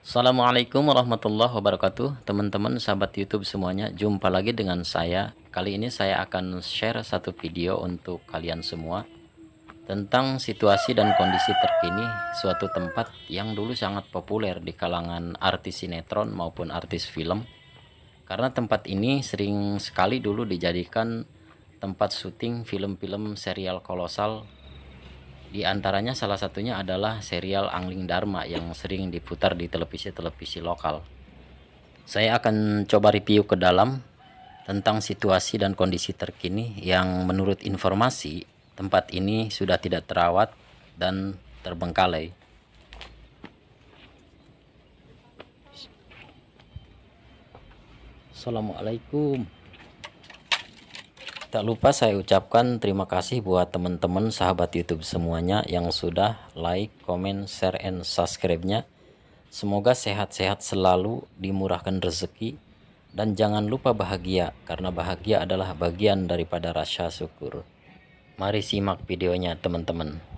Assalamualaikum warahmatullahi wabarakatuh Teman-teman sahabat youtube semuanya Jumpa lagi dengan saya Kali ini saya akan share satu video untuk kalian semua Tentang situasi dan kondisi terkini Suatu tempat yang dulu sangat populer di kalangan artis sinetron maupun artis film Karena tempat ini sering sekali dulu dijadikan tempat syuting film-film serial kolosal di antaranya salah satunya adalah serial Angling Dharma yang sering diputar di televisi-televisi lokal. Saya akan coba review ke dalam tentang situasi dan kondisi terkini yang menurut informasi tempat ini sudah tidak terawat dan terbengkalai. Assalamualaikum. Tak lupa saya ucapkan terima kasih buat teman-teman sahabat YouTube semuanya yang sudah like, comment, share, and subscribe-nya. Semoga sehat-sehat selalu, dimurahkan rezeki, dan jangan lupa bahagia karena bahagia adalah bagian daripada rasa syukur. Mari simak videonya teman-teman.